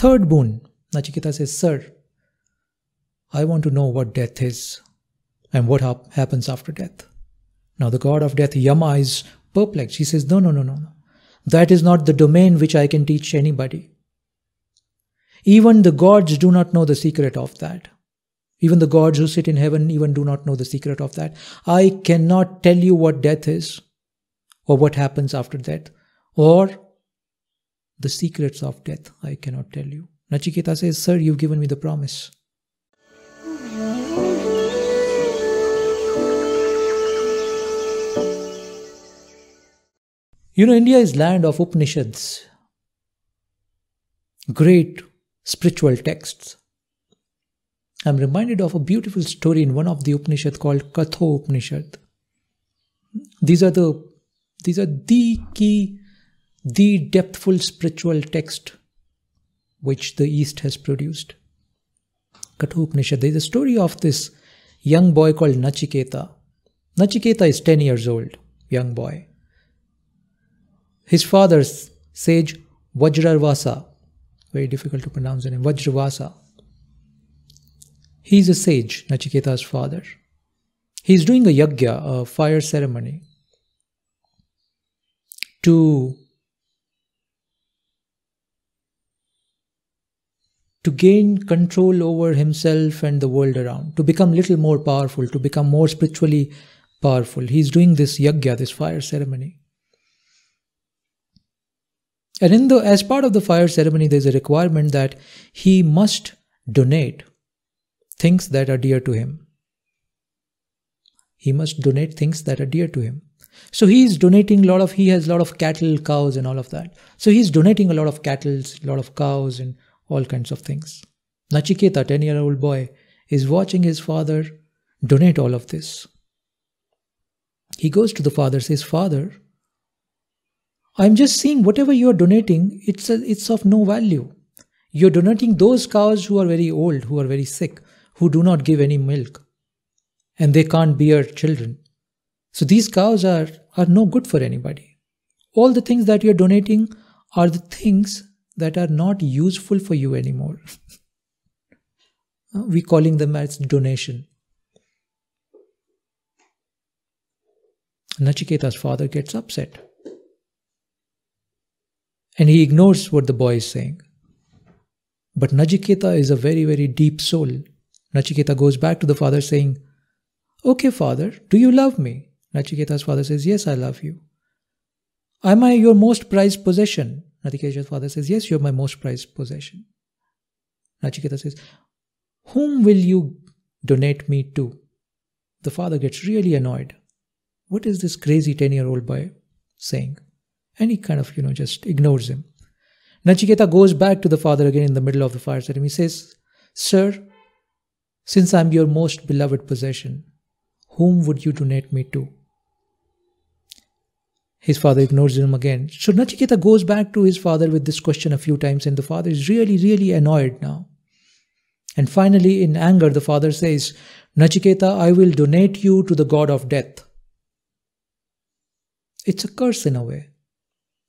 Third boon, Nachikita says, Sir, I want to know what death is and what happens after death. Now, the god of death, Yama, is perplexed. He says, No, no, no, no, no. That is not the domain which I can teach anybody. Even the gods do not know the secret of that. Even the gods who sit in heaven even do not know the secret of that. I cannot tell you what death is or what happens after death or the secrets of death I cannot tell you. Nachiketa says, Sir, you've given me the promise. You know, India is land of Upanishads, great spiritual texts. I'm reminded of a beautiful story in one of the Upanishads called Katho Upanishad. These are the these are the key the depthful spiritual text which the East has produced. Kathopanishad, there is a story of this young boy called Nachiketa. Nachiketa is 10 years old, young boy. His father's sage Vajravasa, very difficult to pronounce the name, Vajravasa. He is a sage, Nachiketa's father. He is doing a yagya, a fire ceremony, to to gain control over himself and the world around, to become little more powerful, to become more spiritually powerful. He's doing this yagya, this fire ceremony. And in the as part of the fire ceremony, there's a requirement that he must donate things that are dear to him. He must donate things that are dear to him. So he's donating a lot of he has a lot of cattle, cows, and all of that. So he's donating a lot of cattle, a lot of cows, and all kinds of things. Nachiketa, 10 year old boy, is watching his father donate all of this. He goes to the father, says, Father, I'm just seeing whatever you are donating, it's, a, it's of no value. You're donating those cows who are very old, who are very sick, who do not give any milk, and they can't bear children. So these cows are, are no good for anybody. All the things that you're donating are the things that are not useful for you anymore. Uh, we calling them as donation. Nachiketa's father gets upset. And he ignores what the boy is saying. But Nachiketa is a very, very deep soul. Nachiketa goes back to the father saying, Okay, father, do you love me? Nachiketa's father says, Yes, I love you. Am I your most prized possession? Natikesha's father says, Yes, you're my most prized possession. Nachiketa says, Whom will you donate me to? The father gets really annoyed. What is this crazy 10 year old boy saying? And he kind of, you know, just ignores him. Nachiketa goes back to the father again in the middle of the fire setting. he says, Sir, since I'm your most beloved possession, whom would you donate me to? His father ignores him again. So Nachiketa goes back to his father with this question a few times, and the father is really, really annoyed now. And finally, in anger, the father says, Nachiketa, I will donate you to the god of death. It's a curse in a way.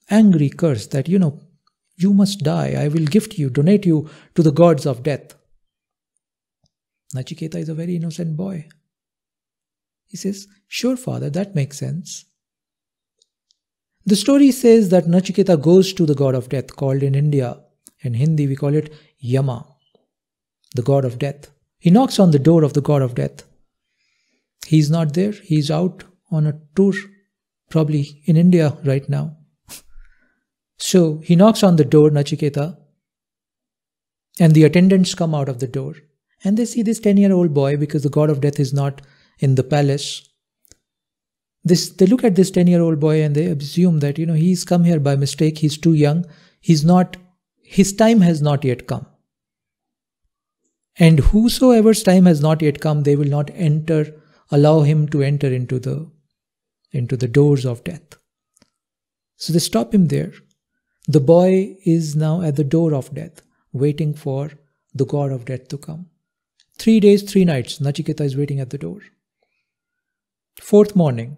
Angry curse that, you know, you must die. I will gift you, donate you to the gods of death. Nachiketa is a very innocent boy. He says, Sure, father, that makes sense. The story says that Nachiketa goes to the god of death, called in India, in Hindi we call it Yama, the god of death. He knocks on the door of the god of death. He's not there, he's out on a tour, probably in India right now. so he knocks on the door, Nachiketa, and the attendants come out of the door and they see this 10 year old boy because the god of death is not in the palace this they look at this 10 year old boy and they assume that you know he's come here by mistake he's too young he's not his time has not yet come and whosoever's time has not yet come they will not enter allow him to enter into the into the doors of death so they stop him there the boy is now at the door of death waiting for the god of death to come three days three nights nachiketa is waiting at the door fourth morning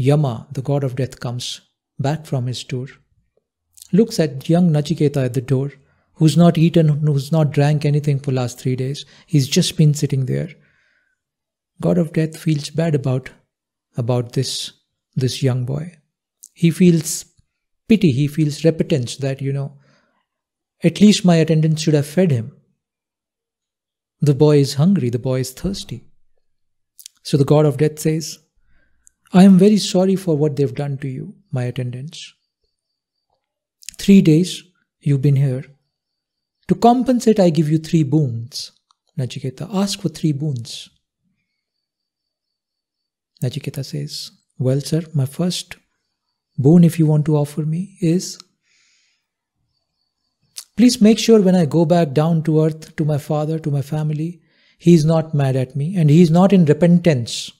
Yama, the god of death, comes back from his tour, looks at young Nachiketa at the door, who's not eaten, who's not drank anything for last three days. He's just been sitting there. God of death feels bad about about this this young boy. He feels pity, he feels repentance that, you know, at least my attendants should have fed him. The boy is hungry, the boy is thirsty. So the god of death says, I am very sorry for what they've done to you, my attendants. Three days you've been here. To compensate, I give you three boons. Nachiketa, ask for three boons. Nachiketa says, Well, sir, my first boon, if you want to offer me, is please make sure when I go back down to earth, to my father, to my family, he is not mad at me and he is not in repentance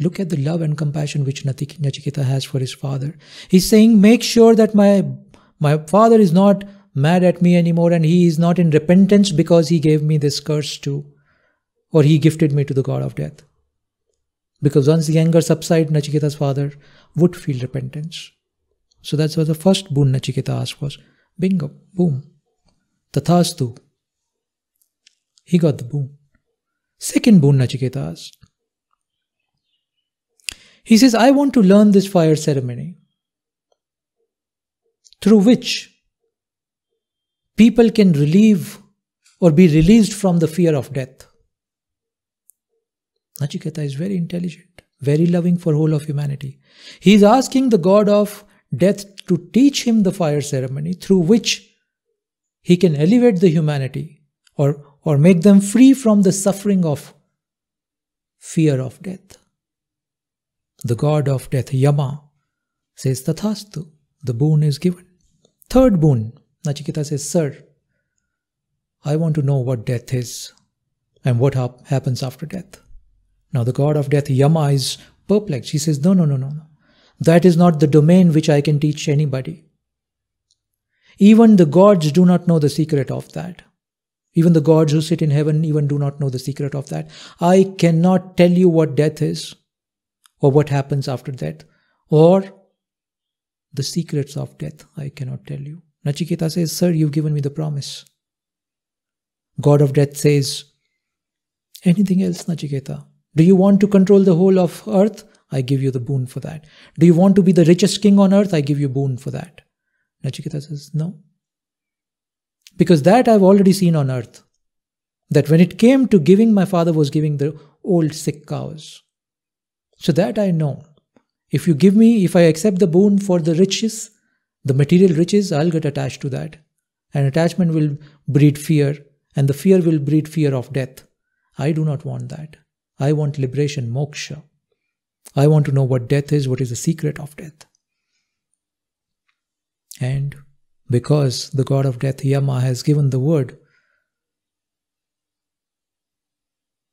Look at the love and compassion which Nachiketa has for his father. He's saying, Make sure that my, my father is not mad at me anymore and he is not in repentance because he gave me this curse too, or he gifted me to the god of death. Because once the anger subsides, Nachiketa's father would feel repentance. So that's what the first boon Nachiketa asked was bingo, boom, tathastu. He got the boon. Second boon Nachiketa asked he says, I want to learn this fire ceremony through which people can relieve or be released from the fear of death. Nachiketa is very intelligent, very loving for whole of humanity. He is asking the god of death to teach him the fire ceremony through which he can elevate the humanity or, or make them free from the suffering of fear of death. The god of death, Yama, says Tathastu. The boon is given. Third boon, Nachiketa says, Sir, I want to know what death is and what hap happens after death. Now, the god of death, Yama, is perplexed. He says, no, no, no, no. That is not the domain which I can teach anybody. Even the gods do not know the secret of that. Even the gods who sit in heaven even do not know the secret of that. I cannot tell you what death is or what happens after death, or the secrets of death, I cannot tell you. Nachiketa says, Sir, you've given me the promise. God of death says, Anything else, Nachiketa? Do you want to control the whole of earth? I give you the boon for that. Do you want to be the richest king on earth? I give you boon for that. Nachiketa says, No. Because that I've already seen on earth. That when it came to giving, my father was giving the old sick cows. So that I know. If you give me, if I accept the boon for the riches, the material riches, I'll get attached to that. And attachment will breed fear, and the fear will breed fear of death. I do not want that. I want liberation, moksha. I want to know what death is, what is the secret of death. And because the god of death, Yama, has given the word,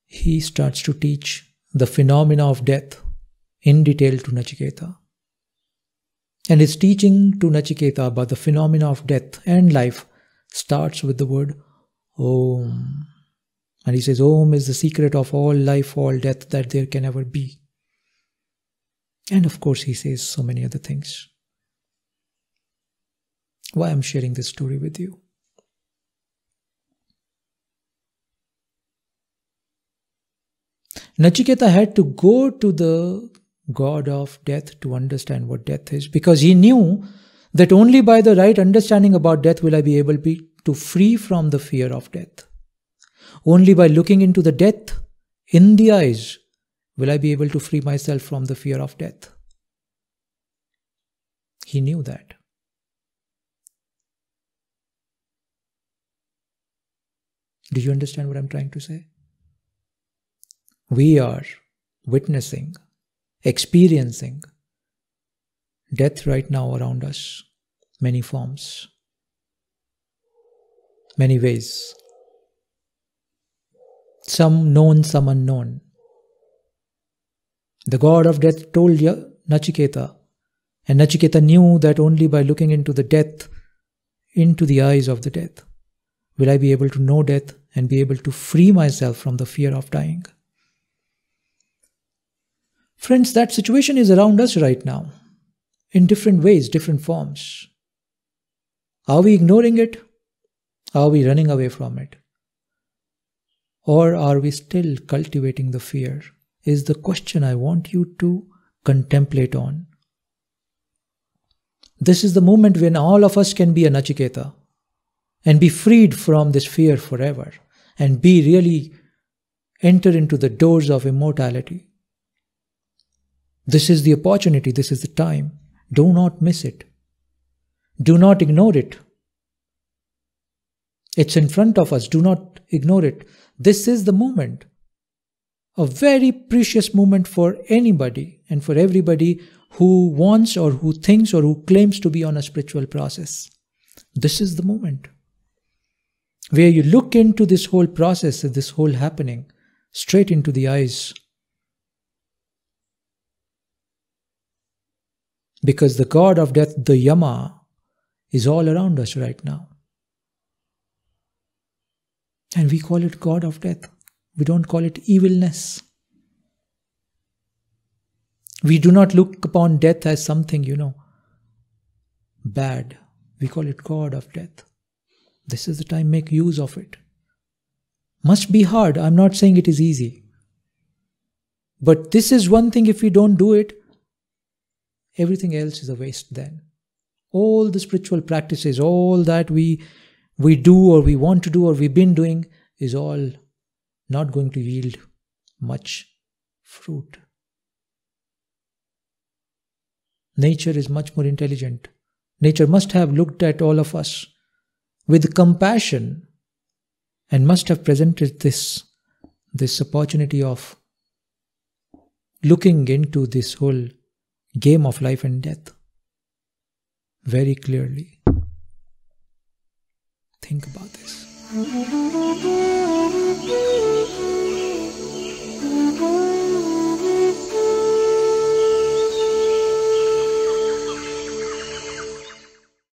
he starts to teach the phenomena of death in detail to Nachiketa. And his teaching to Nachiketa about the phenomena of death and life starts with the word Om. And he says, Om is the secret of all life, all death that there can ever be. And of course, he says so many other things. Why I'm sharing this story with you. Nachiketa had to go to the god of death to understand what death is because he knew that only by the right understanding about death will I be able to free from the fear of death. Only by looking into the death in the eyes will I be able to free myself from the fear of death. He knew that. Do you understand what I'm trying to say? we are witnessing, experiencing death right now around us, many forms, many ways, some known, some unknown. The god of death told Nachiketa, and Nachiketa knew that only by looking into the death, into the eyes of the death, will I be able to know death and be able to free myself from the fear of dying. Friends, that situation is around us right now in different ways, different forms. Are we ignoring it? Are we running away from it? Or are we still cultivating the fear? Is the question I want you to contemplate on. This is the moment when all of us can be a Nachiketa and be freed from this fear forever and be really enter into the doors of immortality. This is the opportunity, this is the time. Do not miss it. Do not ignore it. It's in front of us. Do not ignore it. This is the moment. A very precious moment for anybody and for everybody who wants or who thinks or who claims to be on a spiritual process. This is the moment where you look into this whole process, this whole happening, straight into the eyes Because the god of death, the Yama, is all around us right now. And we call it god of death. We don't call it evilness. We do not look upon death as something, you know, bad. We call it god of death. This is the time, make use of it. Must be hard. I'm not saying it is easy. But this is one thing, if we don't do it, everything else is a waste then all the spiritual practices all that we we do or we want to do or we've been doing is all not going to yield much fruit nature is much more intelligent nature must have looked at all of us with compassion and must have presented this this opportunity of looking into this whole game of life and death very clearly. Think about this.